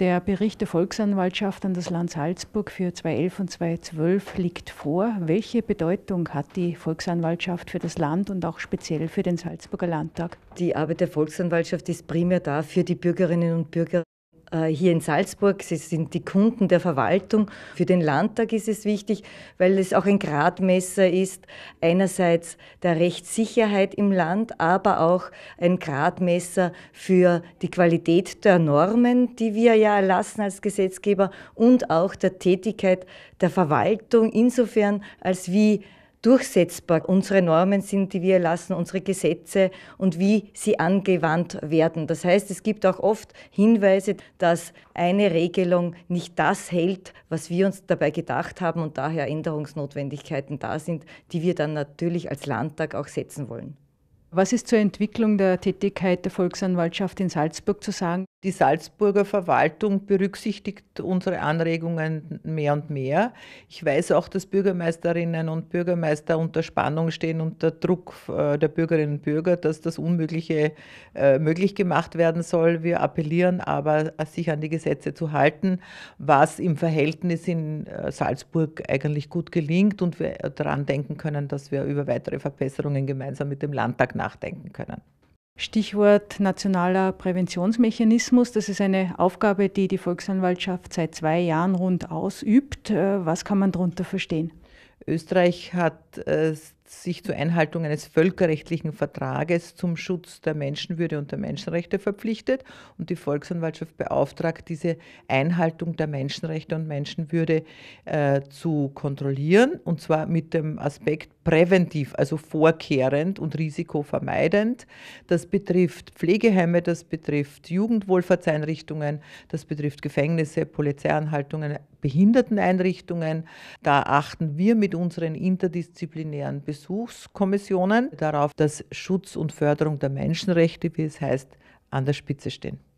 Der Bericht der Volksanwaltschaft an das Land Salzburg für 2011 und 2012 liegt vor. Welche Bedeutung hat die Volksanwaltschaft für das Land und auch speziell für den Salzburger Landtag? Die Arbeit der Volksanwaltschaft ist primär da, für die Bürgerinnen und Bürger äh, hier in Salzburg. Sie sind die Kunden der Verwaltung. Für den Landtag ist es wichtig, weil es auch ein Gradmesser ist, einerseits der Rechtssicherheit im Land, aber auch ein Gradmesser für die Qualität der Normen, die wir ja erlassen als Gesetzgeber und auch der Tätigkeit der Verwaltung insofern, als wie durchsetzbar unsere Normen sind, die wir erlassen, unsere Gesetze und wie sie angewandt werden. Das heißt, es gibt auch oft Hinweise, dass eine Regelung nicht das hält, was wir uns dabei gedacht haben und daher Änderungsnotwendigkeiten da sind, die wir dann natürlich als Landtag auch setzen wollen. Was ist zur Entwicklung der Tätigkeit der Volksanwaltschaft in Salzburg zu sagen? Die Salzburger Verwaltung berücksichtigt unsere Anregungen mehr und mehr. Ich weiß auch, dass Bürgermeisterinnen und Bürgermeister unter Spannung stehen, unter Druck äh, der Bürgerinnen und Bürger, dass das Unmögliche äh, möglich gemacht werden soll. Wir appellieren aber, sich an die Gesetze zu halten, was im Verhältnis in äh, Salzburg eigentlich gut gelingt und wir daran denken können, dass wir über weitere Verbesserungen gemeinsam mit dem Landtag nachdenken können. Stichwort nationaler Präventionsmechanismus. Das ist eine Aufgabe, die die Volksanwaltschaft seit zwei Jahren rund ausübt. Äh, was kann man darunter verstehen? Österreich hat äh, sich zur Einhaltung eines völkerrechtlichen Vertrages zum Schutz der Menschenwürde und der Menschenrechte verpflichtet und die Volksanwaltschaft beauftragt, diese Einhaltung der Menschenrechte und Menschenwürde äh, zu kontrollieren und zwar mit dem Aspekt präventiv, also vorkehrend und risikovermeidend. Das betrifft Pflegeheime, das betrifft Jugendwohlfahrtseinrichtungen, das betrifft Gefängnisse, Polizeianhaltungen, Behinderteneinrichtungen. Da achten wir wir mit unseren interdisziplinären Besuchskommissionen darauf, dass Schutz und Förderung der Menschenrechte, wie es heißt, an der Spitze stehen.